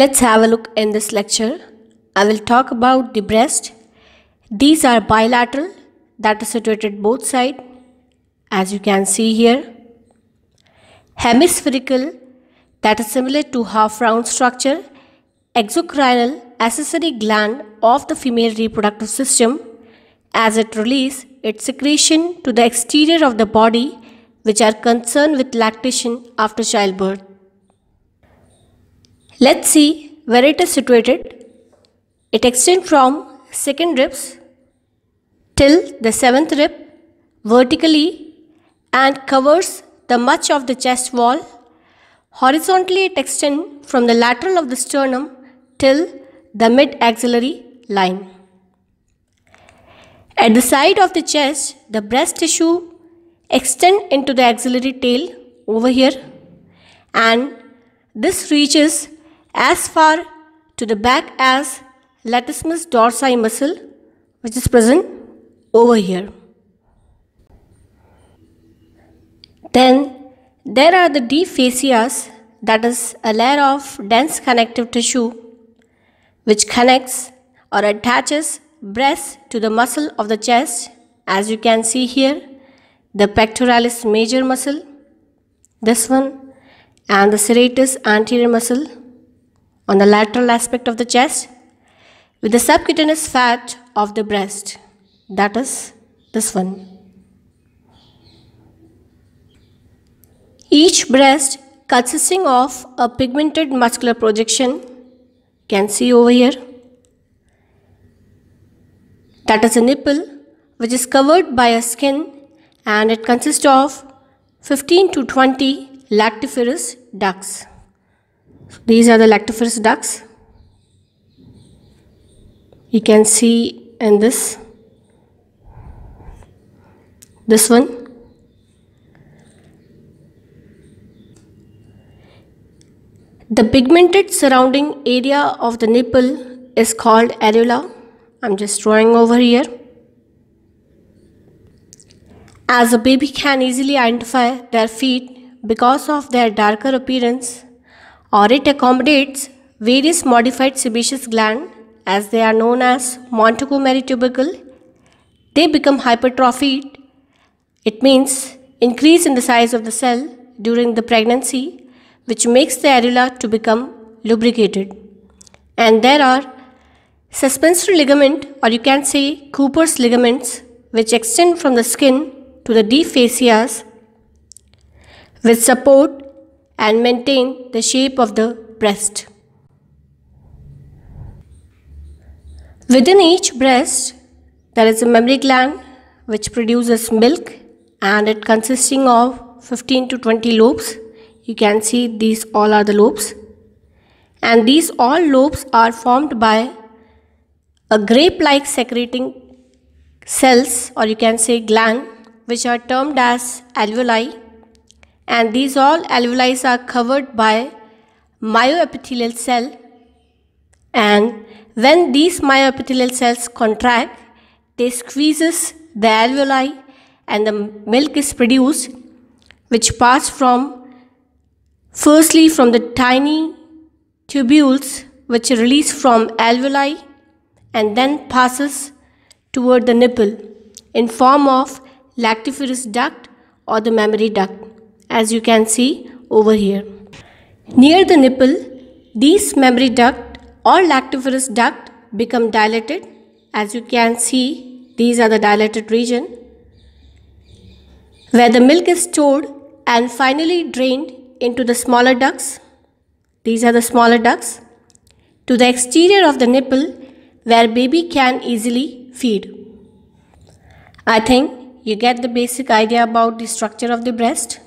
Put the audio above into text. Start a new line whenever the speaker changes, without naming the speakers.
Let's have a look in this lecture. I will talk about the breast. These are bilateral that are situated both side as you can see here. Hemispherical that is similar to half round structure. Exocrinal accessory gland of the female reproductive system as it release its secretion to the exterior of the body which are concerned with lactation after childbirth. Let's see where it is situated. It extends from second ribs till the seventh rib vertically and covers the much of the chest wall. Horizontally it extends from the lateral of the sternum till the mid axillary line. At the side of the chest, the breast tissue extends into the axillary tail over here and this reaches as far to the back as latissimus dorsi muscle which is present over here. Then there are the deep fascias that is a layer of dense connective tissue which connects or attaches breast to the muscle of the chest as you can see here the pectoralis major muscle this one and the serratus anterior muscle on the lateral aspect of the chest with the subcutaneous fat of the breast. That is this one. Each breast consisting of a pigmented muscular projection, can see over here. That is a nipple which is covered by a skin and it consists of 15 to 20 lactiferous ducts these are the lactiferous ducts. You can see in this, this one. The pigmented surrounding area of the nipple is called areola. I'm just drawing over here. As a baby can easily identify their feet because of their darker appearance, or it accommodates various modified sebaceous gland as they are known as Montgomery tubercle. They become hypertrophied. It means increase in the size of the cell during the pregnancy which makes the areola to become lubricated. And there are suspensory ligament or you can say Cooper's ligaments which extend from the skin to the deep fascias which support and maintain the shape of the breast. Within each breast, there is a mammary gland which produces milk and it consisting of 15 to 20 lobes. You can see these all are the lobes. And these all lobes are formed by a grape-like secreting cells or you can say gland which are termed as alveoli and these all alveoli are covered by myoepithelial cell and when these myoepithelial cells contract they squeezes the alveoli and the milk is produced which pass from firstly from the tiny tubules which release from alveoli and then passes toward the nipple in form of lactiferous duct or the mammary duct as you can see over here. Near the nipple, these memory duct or lactiferous duct become dilated. As you can see, these are the dilated region where the milk is stored and finally drained into the smaller ducts. These are the smaller ducts to the exterior of the nipple where baby can easily feed. I think you get the basic idea about the structure of the breast.